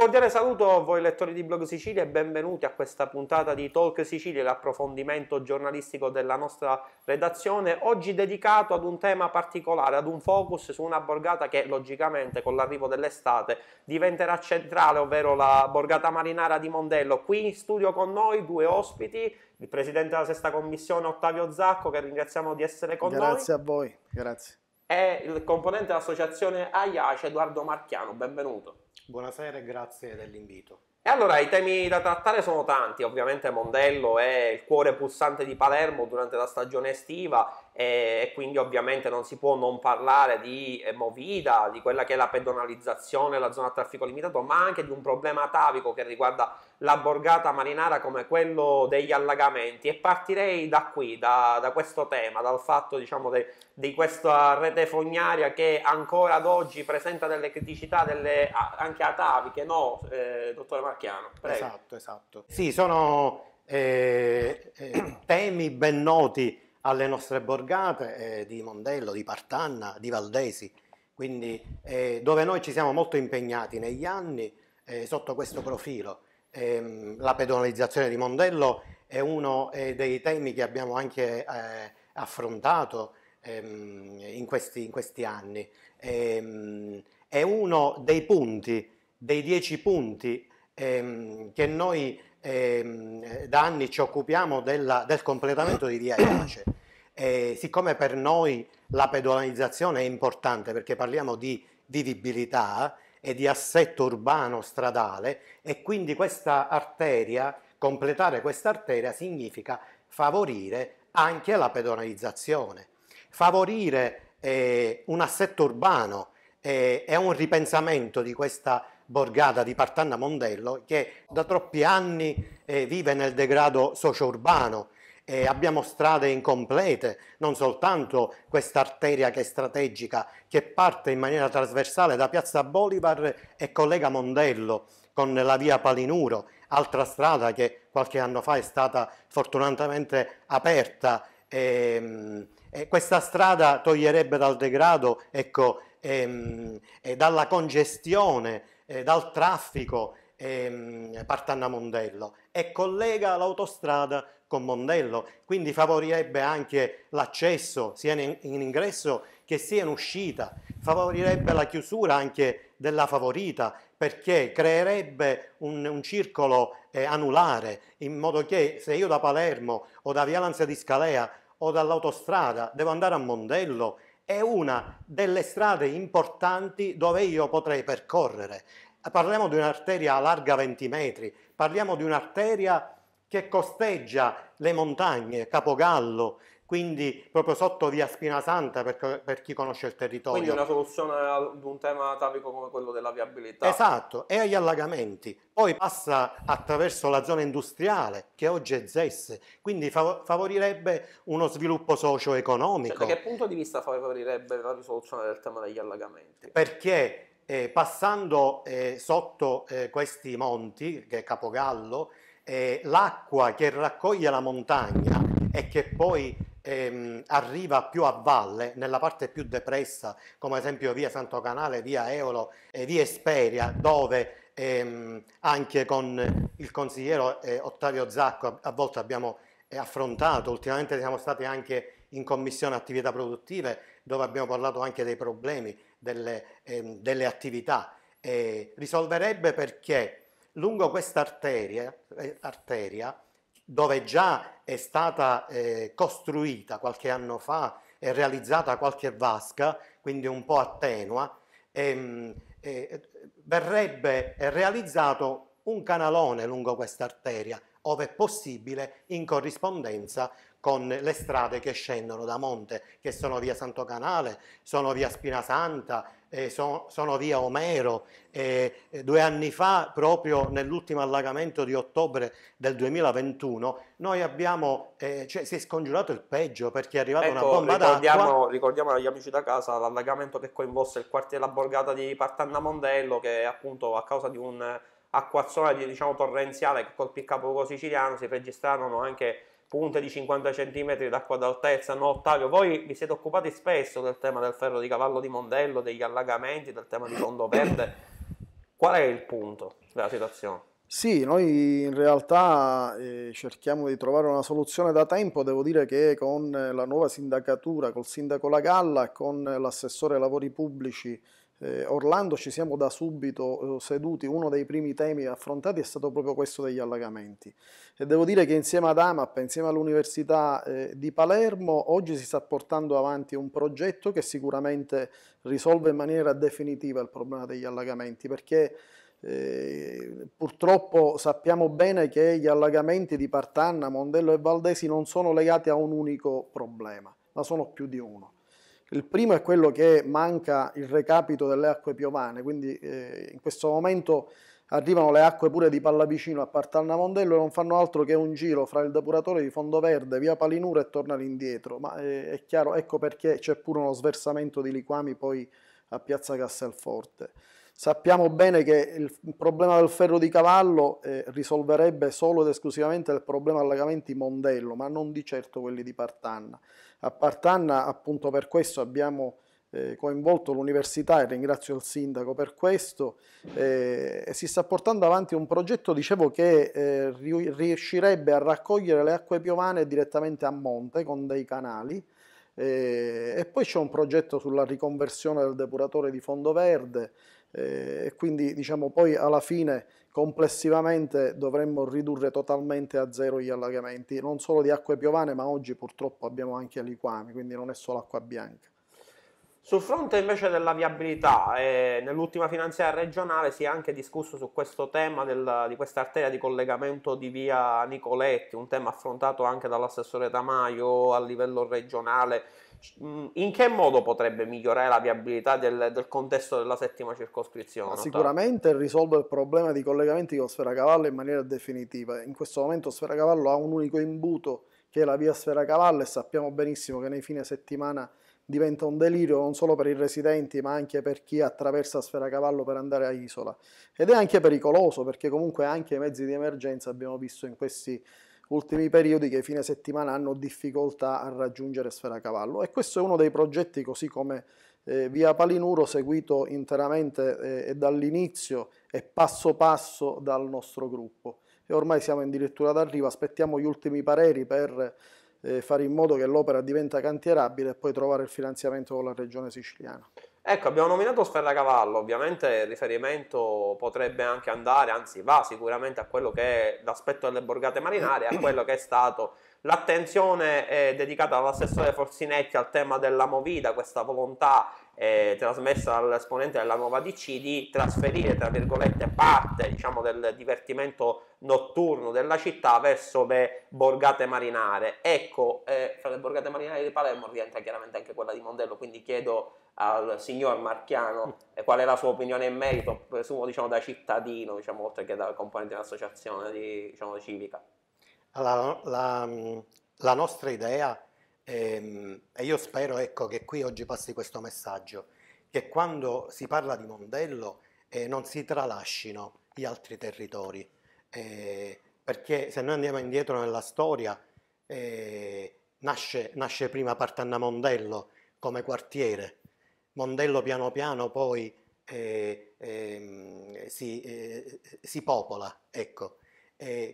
cordiale saluto a voi lettori di Blog Sicilia e benvenuti a questa puntata di Talk Sicilia, l'approfondimento giornalistico della nostra redazione, oggi dedicato ad un tema particolare, ad un focus su una borgata che logicamente con l'arrivo dell'estate diventerà centrale, ovvero la borgata marinara di Mondello. Qui in studio con noi due ospiti, il presidente della sesta commissione Ottavio Zacco che ringraziamo di essere con grazie noi. Grazie a voi, grazie è il componente dell'associazione AIACE Edoardo Marchiano, benvenuto. Buonasera e grazie dell'invito. E allora i temi da trattare sono tanti, ovviamente Mondello è il cuore pulsante di Palermo durante la stagione estiva e quindi ovviamente non si può non parlare di eh, Movida, di quella che è la pedonalizzazione, la zona a traffico limitato, ma anche di un problema atavico che riguarda la borgata marinara come quello degli allagamenti e partirei da qui, da, da questo tema, dal fatto diciamo, di questa rete fognaria che ancora ad oggi presenta delle criticità delle, anche ataviche, no, eh, dottore Marchiano? Prego. Esatto, esatto. Sì, sono eh, eh, temi ben noti alle nostre borgate eh, di Mondello, di Partanna, di Valdesi, quindi eh, dove noi ci siamo molto impegnati negli anni eh, sotto questo profilo ehm, la pedonalizzazione di Mondello è uno eh, dei temi che abbiamo anche eh, affrontato ehm, in, questi, in, questi, anni. Ehm, è uno dei punti, dei dieci punti ehm, che noi ehm, da anni ci occupiamo della, del completamento di Via Iace. E siccome per noi la pedonalizzazione è importante perché parliamo di vivibilità, e di assetto urbano stradale e quindi questa arteria, completare questa arteria significa favorire anche la pedonalizzazione, favorire eh, un assetto urbano eh, un ripensamento di questa borgata di Partanna Mondello che da troppi anni eh, vive nel degrado socio-urbano eh, abbiamo strade incomplete, non soltanto questa arteria che è strategica, che parte in maniera trasversale da Piazza Bolivar e collega Mondello con la via Palinuro, altra strada che qualche anno fa è stata fortunatamente aperta. E, ehm, e questa strada toglierebbe dal degrado, ecco, e, ehm, e dalla congestione, dal traffico ehm, Partanna Mondello e collega l'autostrada con Mondello, quindi favorirebbe anche l'accesso sia in, ingresso che sia in uscita, favorirebbe la chiusura anche della favorita perché creerebbe un, un circolo eh, anulare in modo che se io da Palermo o da Via Lanza di Scalea o dall'autostrada devo andare a Mondello è una delle strade importanti dove io potrei percorrere. Parliamo di un'arteria larga 20 metri, parliamo di un'arteria che costeggia le montagne, Capogallo, quindi proprio sotto via Spina Santa per, per, chi conosce il territorio. Quindi una soluzione ad un tema atavico come quello della viabilità. Esatto, e agli allagamenti. Poi passa attraverso la zona industriale, che oggi è ZES, quindi favorirebbe uno sviluppo socio-economico. Cioè, da che punto di vista favorirebbe la risoluzione del tema degli allagamenti? Perché eh, passando eh, sotto eh, questi monti, che è Capogallo, eh, l'acqua che raccoglie la montagna e che poi ehm, arriva più a valle, nella parte più depressa, come ad esempio via Santo Canale, via Eolo e via Esperia, dove ehm, anche con il consigliere eh, Ottavio Zacco a, volte abbiamo eh, affrontato, ultimamente siamo stati anche in commissione attività produttive dove abbiamo parlato anche dei problemi delle, ehm, delle attività, eh, risolverebbe perché lungo questa arteria, eh, arteria, dove già è stata eh, costruita qualche anno fa e realizzata qualche vasca, quindi un po' attenua, ehm, eh, verrebbe realizzato un canalone lungo questa arteria, ove possibile in corrispondenza con le strade che scendono da monte, che sono via Santo Canale, sono via Spinasanta, eh, sono, sono via Omero. Eh, due anni fa, proprio nell'ultimo allagamento di ottobre del 2021, noi abbiamo, eh, cioè, si è scongiurato il peggio perché è arrivata ecco, una bomba ricordiamo, d'acqua. Ricordiamo agli amici da casa l'allagamento che coinvolse il quartiere La Borgata di Partanna Mondello, che appunto a causa di un acquazzone diciamo, torrenziale che colpì il capoluogo siciliano si registrarono anche punte di 50 cm d'acqua d'altezza. No, Ottavio, voi vi siete occupati spesso del tema del ferro di cavallo di Mondello, degli allagamenti, del tema di fondo verde. Qual è il punto della situazione? Sì, noi in realtà eh, cerchiamo di trovare una soluzione da tempo, devo dire che con la nuova sindacatura, col sindaco La Galla e con l'assessore ai lavori pubblici eh, Orlando ci siamo da subito eh, seduti, uno dei primi temi affrontati è stato proprio questo degli allagamenti e devo dire che insieme ad AMAP, insieme all'Università eh, di Palermo oggi si sta portando avanti un progetto che sicuramente risolve in maniera definitiva il problema degli allagamenti perché eh, purtroppo sappiamo bene che gli allagamenti di Partanna, Mondello e Valdesi non sono legati a un unico problema ma sono più di uno il primo è quello che manca il recapito delle acque piovane, quindi eh, in questo momento arrivano le acque pure di Pallavicino a Partalna Mondello e non fanno altro che un giro fra il depuratore di Fondoverde, via Palinura e tornare indietro, ma eh, è chiaro, ecco perché c'è pure uno sversamento di liquami poi a Piazza Castelforte. Sappiamo bene che il problema del ferro di cavallo eh, risolverebbe solo ed esclusivamente il problema allagamenti Mondello, ma non di certo quelli di Partanna. A Partanna appunto per questo abbiamo eh, coinvolto l'università e ringrazio il sindaco per questo. Eh, si sta portando avanti un progetto, dicevo, che eh, riuscirebbe a raccogliere le acque piovane direttamente a monte con dei canali eh, e poi c'è un progetto sulla riconversione del depuratore di fondo verde eh, e quindi diciamo poi alla fine complessivamente dovremmo ridurre totalmente a zero gli allagamenti, non solo di acque piovane, ma oggi purtroppo abbiamo anche liquami, quindi non è solo acqua bianca. Sul fronte invece della viabilità, eh, nell'ultima finanziaria regionale si è anche discusso su questo tema del, di questa arteria di collegamento di via Nicoletti, un tema affrontato anche dall'assessore Tamaio a livello regionale cioè, in che modo potrebbe migliorare la viabilità del, del contesto della settima circoscrizione? Sicuramente risolve il problema di collegamenti con Sfera Cavallo in maniera definitiva. In questo momento Sfera Cavallo ha un unico imbuto che è la via Sfera Cavallo e sappiamo benissimo che nei fine settimana diventa un delirio non solo per i residenti ma anche per chi attraversa Sfera Cavallo per andare a Isola. Ed è anche pericoloso perché comunque anche i mezzi di emergenza abbiamo visto in questi ultimi periodi che fine settimana hanno difficoltà a raggiungere Sfera Cavallo e questo è uno dei progetti così come eh, via Palinuro seguito interamente eh, dall'inizio e passo passo dal nostro gruppo e ormai siamo addirittura d'arrivo, aspettiamo gli ultimi pareri per eh, fare in modo che l'opera diventa cantierabile e poi trovare il finanziamento con la regione siciliana. Ecco, abbiamo nominato Sferra Cavallo, ovviamente il riferimento potrebbe anche andare, anzi va sicuramente a quello che è l'aspetto delle borgate marinare, a quello che è stato l'attenzione eh, dedicata dall'assessore Forsinetti al tema della movida, questa volontà eh, trasmessa dall'esponente della nuova DC di trasferire, tra virgolette, parte diciamo, del divertimento notturno della città verso le borgate marinare. Ecco, eh, fra le borgate marinare di Palermo rientra chiaramente anche quella di Mondello, quindi chiedo al signor Marchiano mm. e qual è la sua opinione in merito, presumo diciamo, da cittadino, diciamo, oltre che da componente di un'associazione diciamo, civica. Allora, la, la nostra idea, ehm, e io spero ecco, che qui oggi passi questo messaggio, che quando si parla di Mondello eh, non si tralascino gli altri territori, eh, perché se noi andiamo indietro nella storia, eh, nasce, nasce prima Partanna Mondello come quartiere, Mondello piano piano poi eh, eh, si, eh, si, popola, ecco.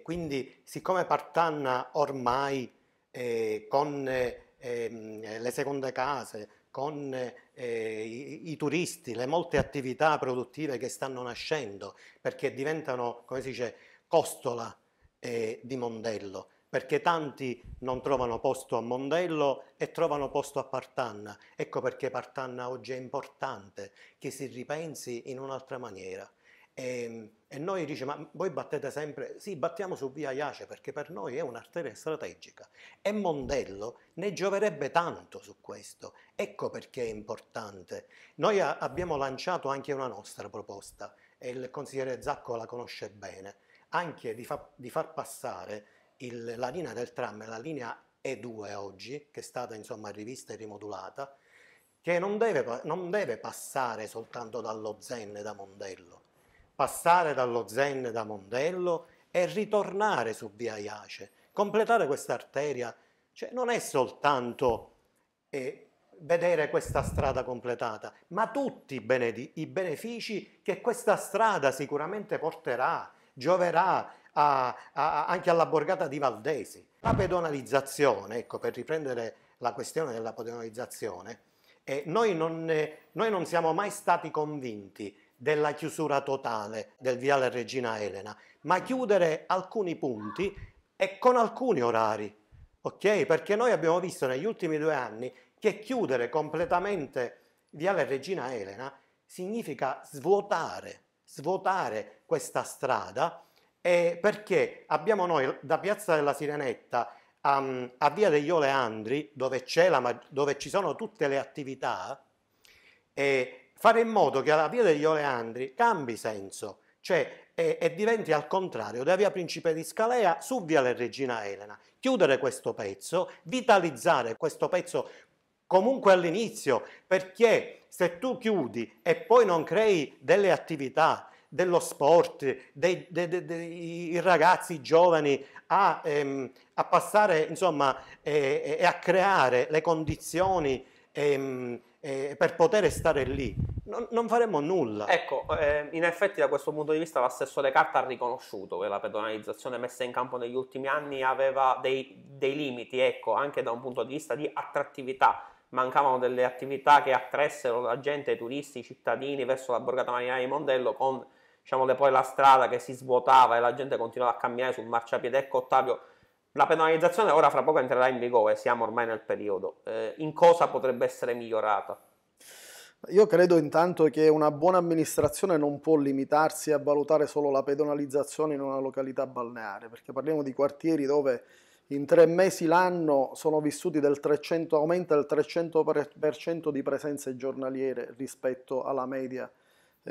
quindi siccome Partanna ormai eh, con eh, ehm, le seconde case, con eh, i, i, turisti, le molte attività produttive che stanno nascendo, perché diventano, come si dice, costola di Mondello, perché tanti non trovano posto a Mondello e trovano posto a Partanna. Ecco perché Partanna oggi è importante, che si ripensi in un'altra maniera. E, ehm, e, noi dice, ma voi battete sempre, sì, battiamo su via Iace perché per noi è un'arteria strategica e Mondello ne gioverebbe tanto su questo, ecco perché è importante. Noi a, abbiamo lanciato anche una nostra proposta e il consigliere Zacco la conosce bene, anche di, fa, di far passare il, la linea del tram è la linea E2 oggi, che è stata insomma rivista e rimodulata, che non deve, non deve passare soltanto dallo Zen da Mondello, passare dallo Zen da Mondello e ritornare su via Iace, completare questa arteria, cioè non è soltanto eh, vedere questa strada completata, ma tutti i, i benefici che questa strada sicuramente porterà, gioverà a, a, anche alla borgata di Valdesi. La pedonalizzazione, ecco, per riprendere la questione della pedonalizzazione, eh, noi, non, eh, noi non siamo mai stati convinti della chiusura totale del viale Regina Elena, ma chiudere alcuni punti e con alcuni orari, ok? Perché noi abbiamo visto negli ultimi due anni che chiudere completamente viale Regina Elena significa svuotare, svuotare questa strada eh, perché abbiamo noi da Piazza della Sirenetta a, ehm, a Via degli Oleandri, dove, la, dove, ci sono tutte le attività, eh, fare in modo che la Via degli Oleandri cambi senso, cioè e, e, diventi al contrario da via Principe di Scalea su via Regina Elena. Chiudere questo pezzo, vitalizzare questo pezzo comunque all'inizio, perché se tu chiudi e poi non crei delle attività dello sport, dei, dei, dei, dei ragazzi giovani a, ehm, a passare, insomma, e eh, eh, a creare le condizioni ehm, eh, per poter stare lì. Non, non faremo nulla. Ecco, ehm, in effetti da questo punto di vista l'assessore Carta ha riconosciuto che la pedonalizzazione messa in campo negli ultimi anni aveva dei, dei limiti, ecco, anche da un punto di vista di attrattività mancavano delle attività che attressero la gente, i turisti, i cittadini verso la borgata marinaia di Mondello con diciamo, poi la strada che si svuotava e la gente continuava a camminare sul marciapiede. Ecco Ottavio, la penalizzazione ora fra poco entrerà in vigore, siamo ormai nel periodo. Eh, in cosa potrebbe essere migliorata? Io credo intanto che una buona amministrazione non può limitarsi a valutare solo la pedonalizzazione in una località balneare, perché parliamo di quartieri dove in tre mesi l'anno sono vissuti del 300, aumenta il 300% di presenze giornaliere rispetto alla media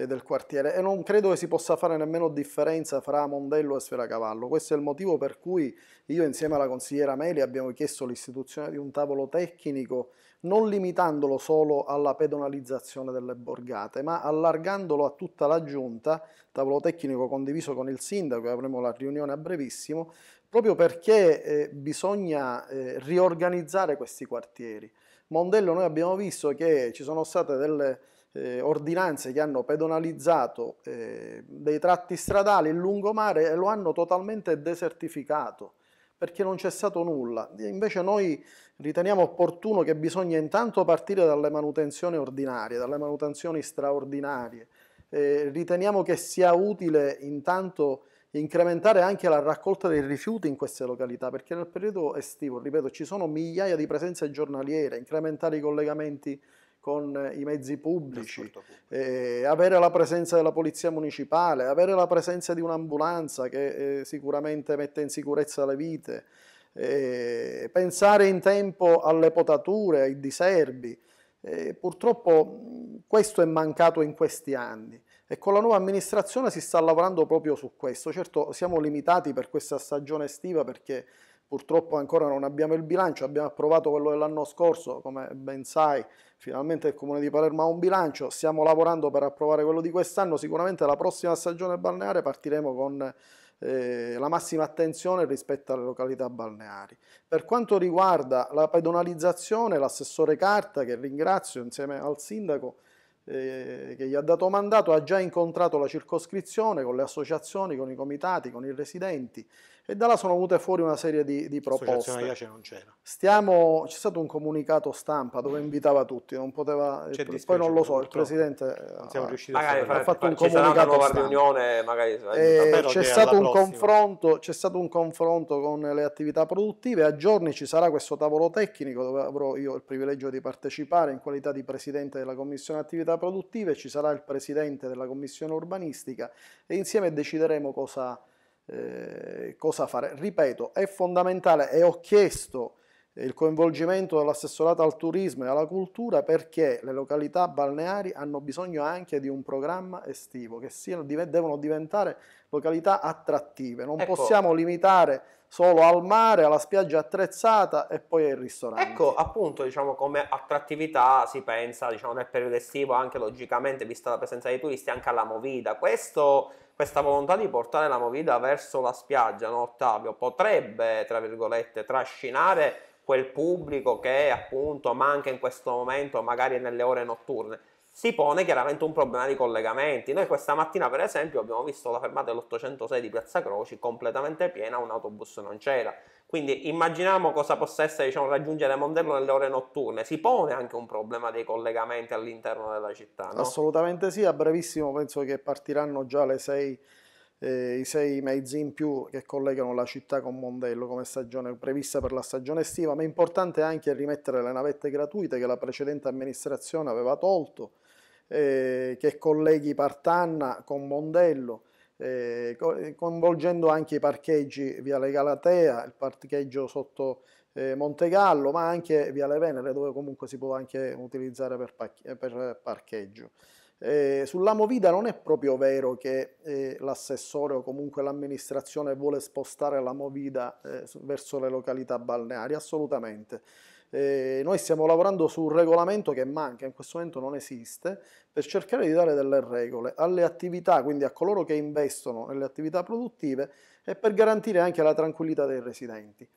del quartiere e non credo che si possa fare nemmeno differenza fra Mondello e Sfera Cavallo. Questo è il motivo per cui io insieme alla consigliera Meli abbiamo chiesto l'istituzione di un tavolo tecnico non limitandolo solo alla pedonalizzazione delle borgate, ma allargandolo a tutta la giunta, tavolo tecnico condiviso con il sindaco e avremo la riunione a brevissimo, proprio perché eh, bisogna eh, riorganizzare questi quartieri. Mondello noi abbiamo visto che ci sono state delle eh, ordinanze che hanno pedonalizzato eh, dei tratti stradali in lungomare e lo hanno totalmente desertificato perché non c'è stato nulla. Invece noi riteniamo opportuno che bisogna intanto partire dalle manutenzioni ordinarie, dalle manutenzioni straordinarie. Eh, riteniamo che sia utile intanto incrementare anche la raccolta dei rifiuti in queste località, perché nel periodo estivo, ripeto, ci sono migliaia di presenze giornaliere, incrementare i collegamenti con i mezzi pubblici, eh, avere la presenza della polizia municipale, avere la presenza di un'ambulanza che eh, sicuramente mette in sicurezza le vite, eh, pensare in tempo alle potature, ai diserbi. Eh, purtroppo questo è mancato in questi anni e con la nuova amministrazione si sta lavorando proprio su questo. Certo siamo limitati per questa stagione estiva perché purtroppo ancora non abbiamo il bilancio, abbiamo approvato quello dell'anno scorso, come ben sai, finalmente il Comune di Palermo ha un bilancio, stiamo lavorando per approvare quello di quest'anno, sicuramente la prossima stagione balneare partiremo con eh, la massima attenzione rispetto alle località balneari. Per quanto riguarda la pedonalizzazione, l'assessore Carta, che ringrazio insieme al sindaco, eh, che gli ha dato mandato, ha già incontrato la circoscrizione con le associazioni, con i comitati, con i residenti, e da là sono venute fuori una serie di, di proposte. IACE non c'era. Stiamo, c'è stato un comunicato stampa dove invitava tutti, non poteva, il, poi non lo so, il presidente non siamo ha, ah, ha, fatto un comunicato stampa. Riunione, magari, eh, c'è, stato un confronto, c'è stato un confronto con le attività produttive, a giorni ci sarà questo tavolo tecnico dove avrò io il privilegio di partecipare in qualità di presidente della commissione attività produttive, ci sarà il presidente della commissione urbanistica e insieme decideremo cosa eh, cosa fare. Ripeto, è fondamentale e ho chiesto eh, il coinvolgimento dell'assessorato al turismo e alla cultura perché le località balneari hanno bisogno anche di un programma estivo, che siano, devono diventare località attrattive. Non ecco. possiamo limitare solo al mare, alla spiaggia attrezzata e poi ai ristoranti. Ecco, appunto, diciamo, come attrattività si pensa, diciamo, nel periodo estivo anche logicamente, vista la presenza dei turisti, anche alla movida. Questo questa volontà di portare la movida verso la spiaggia, no, Ottavio, potrebbe, tra virgolette, trascinare quel pubblico che appunto manca in questo momento, magari nelle ore notturne. Si pone chiaramente un problema di collegamenti. Noi questa mattina, per esempio, abbiamo visto la fermata dell'806 di Piazza Croci completamente piena, un autobus non c'era. Quindi immaginiamo cosa possa essere diciamo, raggiungere Mondello nelle ore notturne. Si pone anche un problema dei collegamenti all'interno della città. No? Assolutamente sì, a brevissimo penso che partiranno già le sei, eh, i sei mezzi in più che collegano la città con Mondello come stagione prevista per la stagione estiva, ma è importante anche rimettere le navette gratuite che la precedente amministrazione aveva tolto, eh, che colleghi Partanna con Mondello eh, eh, coinvolgendo anche i parcheggi via Le Galatea, il parcheggio sotto eh, Montegallo, ma anche via Le Venere dove comunque si può anche utilizzare per, eh, per parcheggio. Eh, sulla Movida non è proprio vero che eh, l'assessore o comunque l'amministrazione vuole spostare la Movida eh, verso le località balneari, assolutamente eh, noi stiamo lavorando su un regolamento che manca, in questo momento non esiste, per cercare di dare delle regole alle attività, quindi a coloro che investono nelle attività produttive e per garantire anche la tranquillità dei residenti.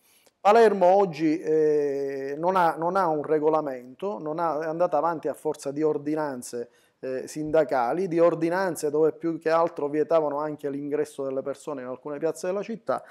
Palermo oggi eh, non, ha, non, ha, un regolamento, ha, è andata avanti a forza di ordinanze eh, sindacali, di ordinanze dove più che altro vietavano anche l'ingresso delle persone in alcune piazze della città,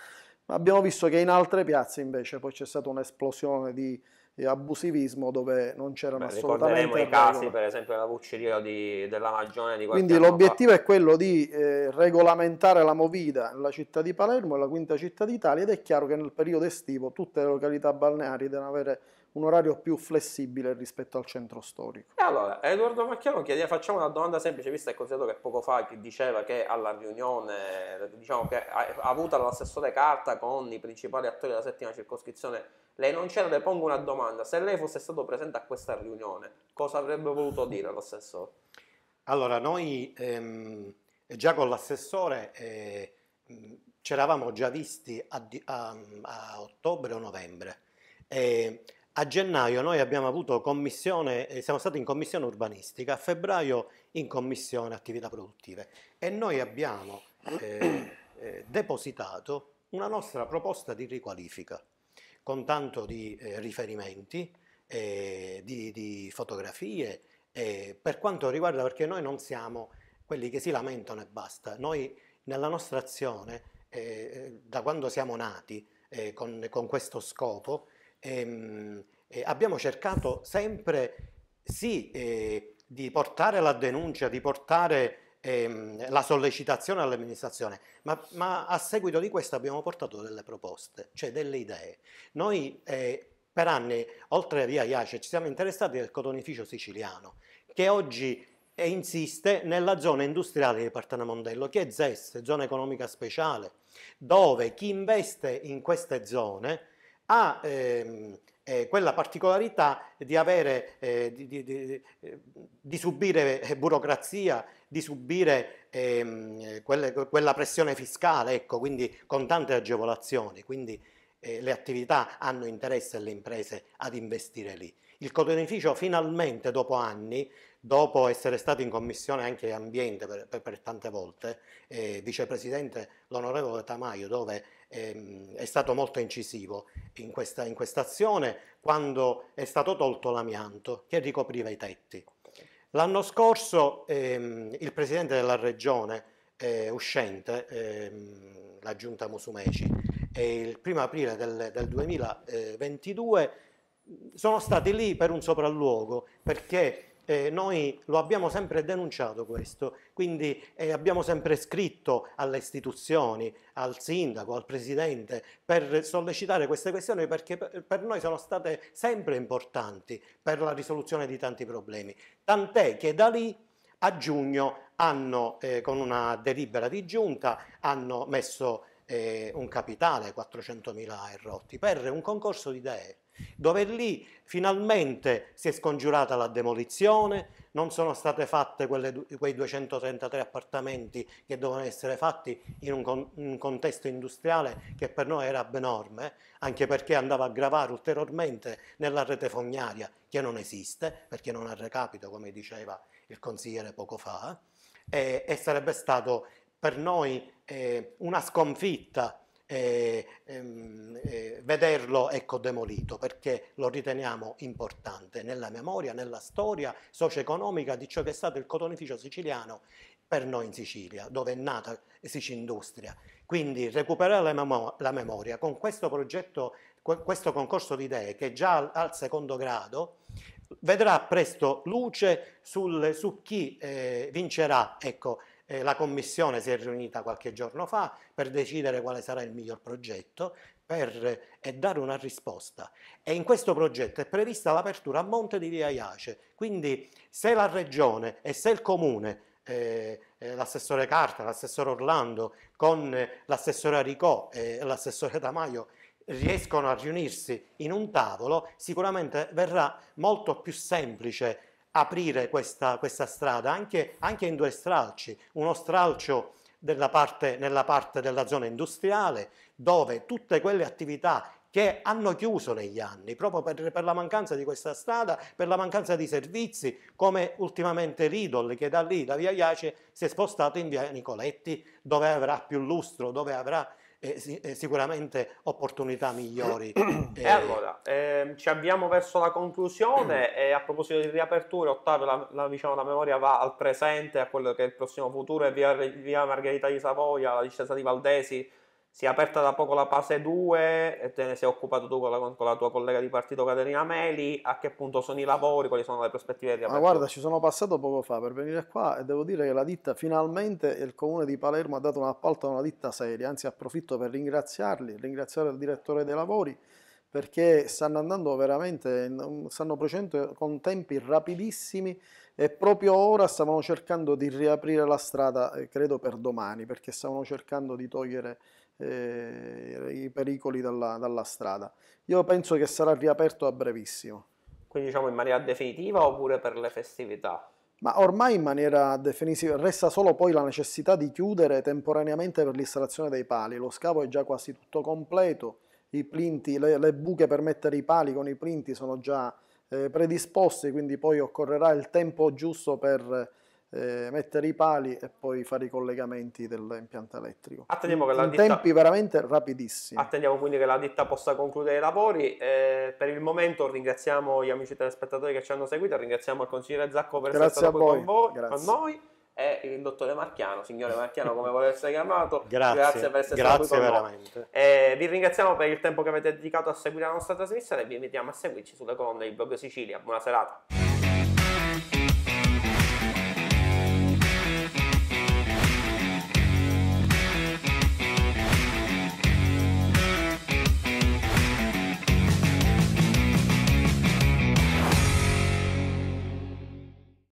ma abbiamo visto che in altre piazze invece poi c'è stata un'esplosione di abusivismo dove non c'erano Beh, assolutamente ricorderemo i casi per esempio della Vucciria della Magione di quindi l'obiettivo fa. è quello di eh, regolamentare la movida nella città di Palermo e la quinta città d'Italia ed è chiaro che nel periodo estivo tutte le località balneari devono avere un orario più flessibile rispetto al centro storico. E allora, Edoardo Macchiano chiedeva, facciamo una domanda semplice, visto e considerato che poco fa diceva che alla riunione, diciamo che ha avuto l'assessore Carta con i principali attori della settima circoscrizione, lei non c'era, le pongo una domanda, se lei fosse stato presente a questa riunione, cosa avrebbe voluto dire l'assessore? Allora, noi ehm, già con l'assessore... Eh, ci eravamo già visti a, a, a ottobre o novembre e a gennaio noi abbiamo avuto commissione, eh, siamo stati in commissione urbanistica, a febbraio in commissione attività produttive e noi abbiamo eh, eh, depositato una nostra proposta di riqualifica con tanto di eh, riferimenti, eh, di, di, fotografie, eh, per quanto riguarda perché noi non siamo quelli che si lamentano e basta, noi nella nostra azione da quando siamo nati con, con questo scopo ehm, eh, abbiamo cercato sempre sì eh, di portare la denuncia, di portare ehm, la sollecitazione all'amministrazione, ma, ma, a seguito di questo abbiamo portato delle proposte, cioè delle idee. Noi eh, per anni, oltre a via Iace, ci siamo interessati al cotonificio siciliano, che oggi e insiste nella zona industriale di Partanamondello, che è ZES, zona economica speciale, dove chi investe in queste zone ha ehm, eh, quella particolarità di, avere, eh, di, di, di, subire eh, burocrazia, di subire ehm, quelle, quella pressione fiscale, ecco, quindi con tante agevolazioni, quindi eh, le attività hanno interesse alle imprese ad investire lì. Il codonificio finalmente dopo anni dopo essere stato in commissione anche ambiente per, per, per tante volte, eh, vicepresidente l'onorevole Tamaio, dove ehm, è stato molto incisivo in questa, in questa azione, quando è stato tolto l'amianto che ricopriva i tetti. L'anno scorso ehm, il presidente della regione eh, uscente, ehm, la giunta Musumeci, il primo aprile del, del 2022 sono stati lì per un sopralluogo perché eh, noi lo abbiamo sempre denunciato questo, quindi eh, abbiamo sempre scritto alle istituzioni, al sindaco, al presidente per sollecitare queste questioni perché per noi sono state sempre importanti per la risoluzione di tanti problemi, tant'è che da lì a giugno hanno, eh, con una delibera di giunta, hanno messo eh, un capitale, 400.000 erotti, per un concorso di idee, dove lì finalmente si è scongiurata la demolizione, non sono state fatte quelle, quei 233 appartamenti che dovevano essere fatti in un, con, un, contesto industriale che per noi era abnorme, anche perché andava a gravare ulteriormente nella rete fognaria che non esiste, perché non ha recapito, come diceva il consigliere poco fa, e, eh, e sarebbe stato per noi eh, una sconfitta eh, eh, vederlo ecco, demolito perché lo riteniamo importante nella memoria, nella storia socio-economica di ciò che è stato il cotonificio siciliano per noi in Sicilia, dove è nata Sicindustria. Quindi recuperare la, memo la memoria con questo progetto, questo concorso di idee che già al, al secondo grado vedrà presto luce sul, su chi eh, vincerà ecco, eh, la Commissione si è riunita qualche giorno fa per decidere quale sarà il miglior progetto per eh, dare una risposta e in questo progetto è prevista l'apertura a monte di via Iace, quindi se la Regione e se il Comune eh, eh l'assessore Carta, l'assessore Orlando con eh, l'assessore Aricò e l'assessore Tamaio riescono a riunirsi in un tavolo, sicuramente verrà molto più semplice aprire questa, questa strada, anche, anche, in due stralci, uno stralcio parte, nella parte della zona industriale dove tutte quelle attività che hanno chiuso negli anni proprio per, per, la mancanza di questa strada, per la mancanza di servizi, come ultimamente Ridol che da lì, da via Iace, si è spostato in via Nicoletti dove avrà più lustro, dove avrà eh, eh, sicuramente opportunità migliori. e eh, allora, eh, ci avviamo verso la conclusione e a proposito di riaperture, Ottavio, la, la, diciamo, la, memoria va al presente, a quello che è il prossimo futuro e via, via Margherita di Savoia, la discesa di Valdesi si è aperta da poco la fase 2 e te ne sei occupato tu con la, con la tua collega di partito Caterina Meli, a che punto sono i lavori, quali sono le prospettive di apertura? Ma guarda, ci sono passato poco fa per venire qua e devo dire che la ditta finalmente, il comune di Palermo ha dato un appalto a una ditta seria, anzi approfitto per ringraziarli, ringraziare il direttore dei lavori perché stanno andando veramente, stanno procedendo con tempi rapidissimi e proprio ora stavano cercando di riaprire la strada, eh, credo per domani, perché stavano cercando di togliere eh, i pericoli dalla, dalla, strada. Io penso che sarà riaperto a brevissimo. Quindi diciamo in maniera definitiva oppure per le festività? Ma ormai in maniera definitiva, resta solo poi la necessità di chiudere temporaneamente per l'installazione dei pali, lo scavo è già quasi tutto completo, i plinti, le, le buche per mettere i pali con i plinti sono già eh, predisposti, quindi poi occorrerà il tempo giusto per eh, mettere i pali e poi fare i collegamenti dell'impianto elettrico. Attendiamo che la in tempi veramente rapidissimi. Attendiamo quindi che la ditta possa concludere i lavori. Eh, per il momento ringraziamo gli amici telespettatori che ci hanno seguito, ringraziamo il consigliere Zacco per Grazie essere stato qui con, voi, Grazie. con noi e il dottore Marchiano, signore Marchiano come vuole essere chiamato, grazie, grazie, per essere grazie stato con noi. Eh, vi ringraziamo per il tempo che avete dedicato a seguire la nostra trasmissione e vi invitiamo a seguirci sulle colonne di Blog Sicilia. Buona serata.